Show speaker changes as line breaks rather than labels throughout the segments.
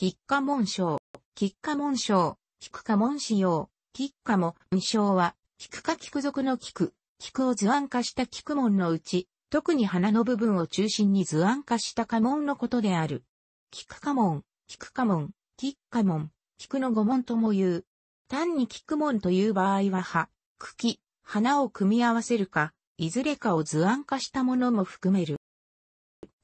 吉家門章、吉家門章、菊家門使用、吉家紋章は、菊家菊族の菊、菊を図案化した菊門のうち、特に花の部分を中心に図案化した家紋のことである。菊家門、菊家門、菊家門、菊の五門とも言う。単に菊門という場合は葉、茎、花を組み合わせるか、いずれかを図案化したものも含める。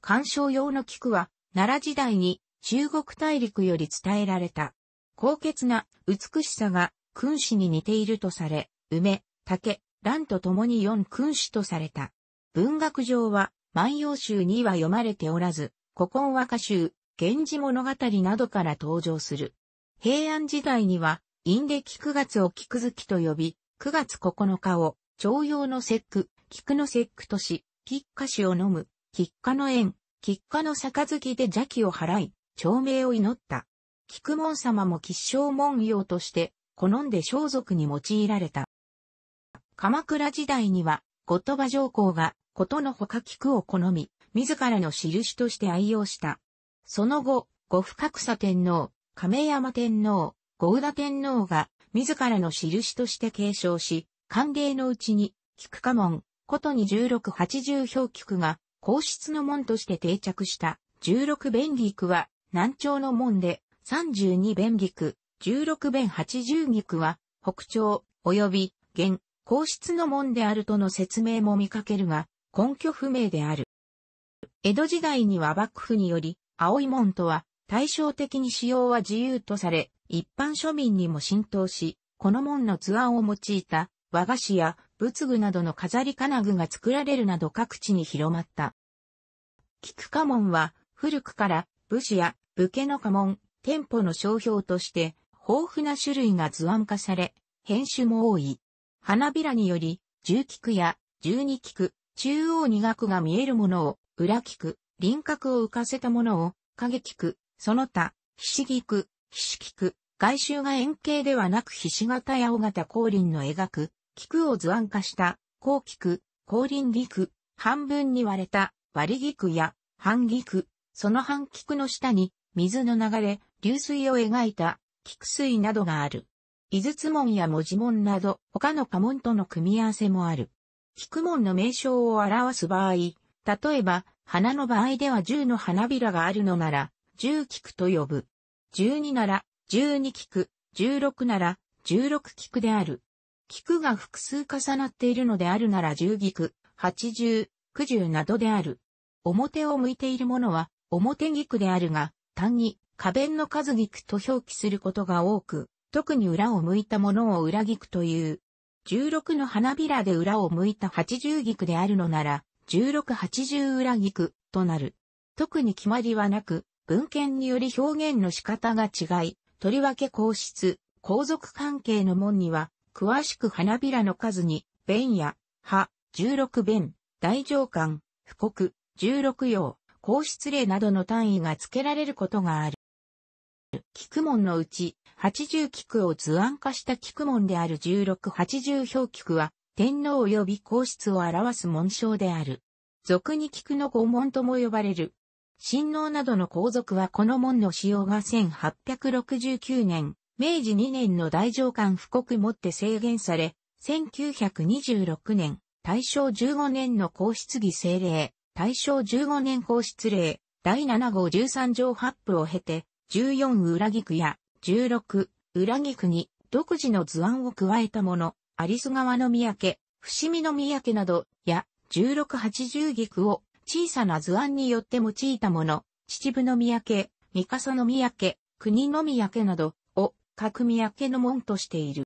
鑑賞用の菊は、奈良時代に中国大陸より伝えられた。高潔な美しさが君子に似ているとされ、梅、竹、蘭と共に四君子とされた。文学上は万葉集には読まれておらず、古今和歌集、源氏物語などから登場する。平安時代には、陰暦9月を菊月と呼び、9月9日を、徴用の節句、菊の節句とし、菊花酒を飲む、菊花の縁、菊花の杯で邪気を払い、長命を祈った。菊門様も吉祥門用として、好んで装束に用いられた。鎌倉時代には、後鳥羽上皇が、ことのほか菊を好み、自らの印として愛用した。その後、五深草天皇、亀山天皇、五田天皇が、自らの印として継承し、歓迎のうちに、菊家門、ことに十六八十表菊が、皇室の門として定着した、十六便利菊は、南朝の門で、32弁陸16弁80義は、北朝、及び、現、皇室の門であるとの説明も見かけるが、根拠不明である。江戸時代には幕府により、青い門とは、対照的に使用は自由とされ、一般庶民にも浸透し、この門の図案を用いた和菓子や仏具などの飾り金具が作られるなど各地に広まった。菊花門は古くから武士や武家の家紋、店舗の商標として、豊富な種類が図案化され、編集も多い。花びらにより、重菊や十二菊、中央二角が見えるものを、裏菊、輪郭を浮かせたものを、影菊、その他、ひし菊、ひし菊、外周が円形ではなくひし形や尾形後輪の描く、菊を図案化した、後菊、後輪菊、半分に割れた、割菊や、半菊、その半菊の下に、水の流れ、流水を描いた、菊水などがある。井筒門や文字門など、他の家紋との組み合わせもある。菊門の名称を表す場合、例えば、花の場合では十の花びらがあるのなら、十菊と呼ぶ。十二なら、十二菊、十六なら、十六菊である。菊が複数重なっているのであるなら十菊、八十、九十などである。表を向いているものは、表菊であるが、単に花弁の数菊と表記することが多く、特に裏を向いたものを裏菊という。16の花びらで裏を向いた80菊であるのなら、1680裏菊となる。特に決まりはなく、文献により表現の仕方が違い、とりわけ皇室、皇族関係の門には、詳しく花びらの数に、弁や、葉、16弁、大上官、布告、16葉、皇室令などの単位が付けられることがある。菊門のうち、80菊を図案化した菊門である1680表菊は、天皇及び皇室を表す紋章である。俗に菊の御門とも呼ばれる。親王などの皇族はこの門の使用が1869年、明治2年の大上官布告もって制限され、1926年、大正15年の皇室儀政令、大正15年皇室令、第7号13条発布を経て、14裏菊や16裏菊に独自の図案を加えたもの、有栖川の三宅、伏見の三宅など、や1680菊を小さな図案によって用いたもの、秩父の三宅、三笠の三宅、国の三宅などを各三宅の門としている。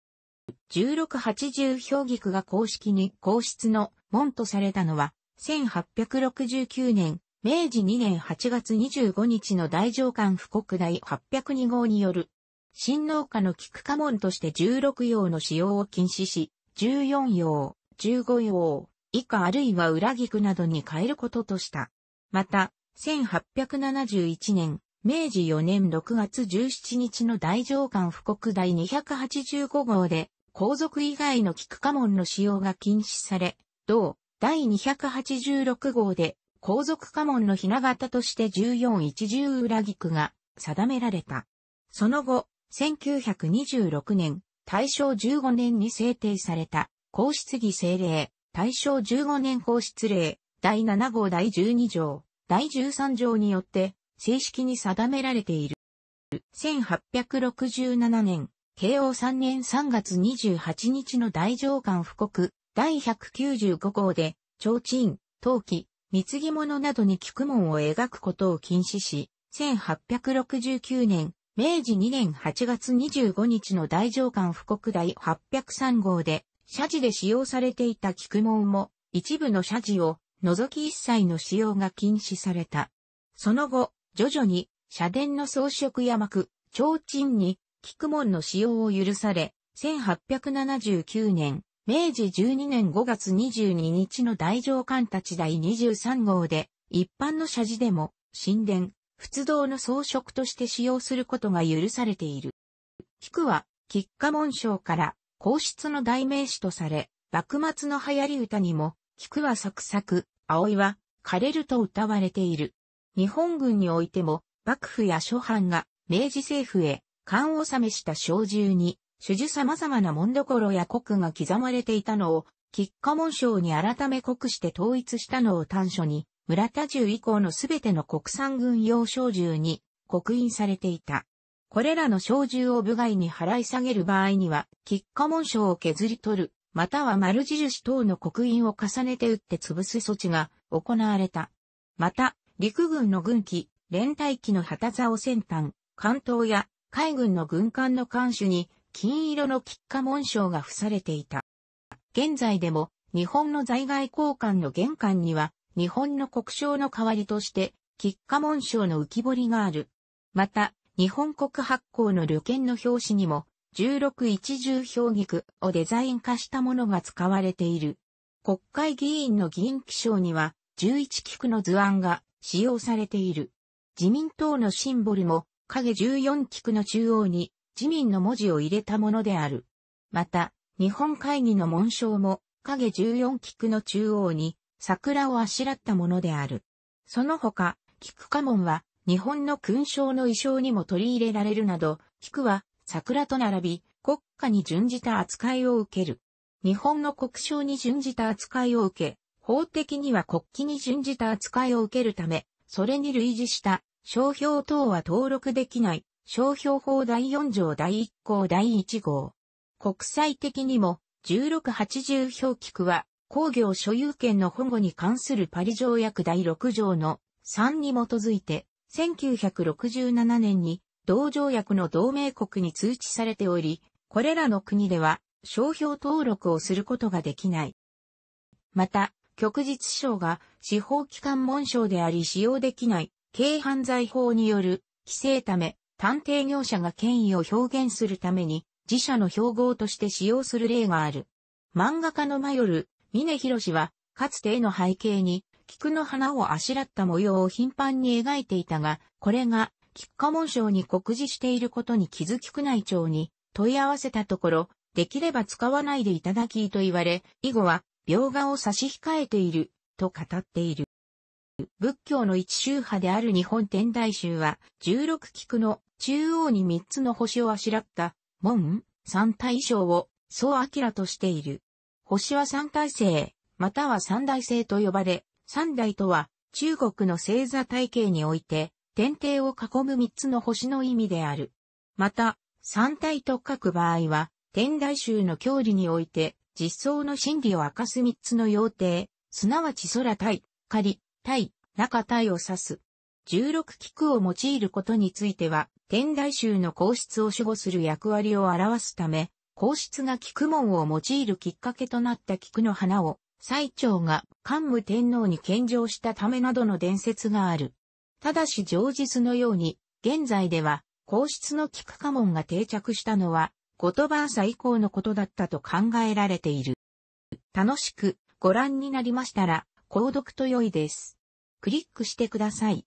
1680表菊が公式に皇室の門とされたのは、1869年、明治2年8月25日の大上官布告第802号による、新農家の菊家門として16用の使用を禁止し、14用、15用、以下あるいは裏菊などに変えることとした。また、1871年、明治4年6月17日の大上官布告第285号で、皇族以外の菊家門の使用が禁止され、同第286号で、皇族家紋のひな形として14一十裏菊が定められた。その後、1926年、大正15年に制定された、皇室儀政令、大正15年皇室令、第7号第12条、第13条によって、正式に定められている。1867年、慶応3年3月28日の大上官布告、第195号で、提灯、陶器、貢物などに菊門を描くことを禁止し、1869年、明治2年8月25日の大上官布告第803号で、社寺で使用されていた菊門も、一部の社寺を除き一切の使用が禁止された。その後、徐々に、社殿の装飾や幕、提灯に、菊門の使用を許され、1879年、明治12年5月22日の大上官たち第23号で、一般の社寺でも、神殿、仏道の装飾として使用することが許されている。菊は、菊花紋章から、皇室の代名詞とされ、幕末の流行り歌にも、菊はサクサク、葵は、枯れると歌われている。日本軍においても、幕府や諸藩が、明治政府へ、官を治めした小銃に、種々様々な門所や国が刻まれていたのを、吉家紋章に改め国して統一したのを端緒に、村田銃以降のすべての国産軍用小銃に刻印されていた。これらの小銃を部外に払い下げる場合には、吉家紋章を削り取る、または丸印等の刻印を重ねて打って潰す措置が行われた。また、陸軍の軍機、連隊機の旗竿先端、関東や海軍の軍艦の艦首に金色の菊花紋章が付されていた。現在でも、日本の在外交換の玄関には、日本の国章の代わりとして、菊花紋章の浮き彫りがある。また、日本国発行の旅券の表紙にも、16一重表菊をデザイン化したものが使われている。国会議員の議員記章には、11菊の図案が使用されている。自民党のシンボルも、影14菊の中央に、自民の文字を入れたものである。また、日本会議の紋章も、影14菊の中央に、桜をあしらったものである。その他、菊家紋は、日本の勲章の衣装にも取り入れられるなど、菊は、桜と並び、国家に準じた扱いを受ける。日本の国章に準じた扱いを受け、法的には国旗に準じた扱いを受けるため、それに類似した商標等は登録できない商標法第4条第1項第1号。国際的にも、1680表記区は、工業所有権の保護に関するパリ条約第6条の3に基づいて、1967年に同条約の同盟国に通知されており、これらの国では商標登録をすることができない。また、極日賞が司法機関文章であり使用できない軽犯罪法による規制ため、探偵業者が権威を表現するために自社の標語として使用する例がある。漫画家のマヨル、峰博シは、かつて絵の背景に、菊の花をあしらった模様を頻繁に描いていたが、これが、菊花紋章に告示していることに気づき宮内庁に問い合わせたところ、できれば使わないでいただきと言われ、以後は、描画を差し控えている、と語っている。仏教の一宗派である日本天台宗は、16菊の中央に三つの星をあしらった、門、三体章を、総明としている。星は三体星、または三大星と呼ばれ、三大とは、中国の星座体系において、天帝を囲む三つの星の意味である。また、三体と書く場合は、天台宗の教理において、実相の真理を明かす三つの要諦、すなわち空体、仮、体、中体を指す。十六菊を用いることについては、天台宗の皇室を守護する役割を表すため、皇室が菊門を用いるきっかけとなった菊の花を、最長が桓武天皇に献上したためなどの伝説がある。ただし上実のように、現在では、皇室の菊家門が定着したのは、後鳥羽以降のことだったと考えられている。楽しくご覧になりましたら、購読と良いです。クリックしてください。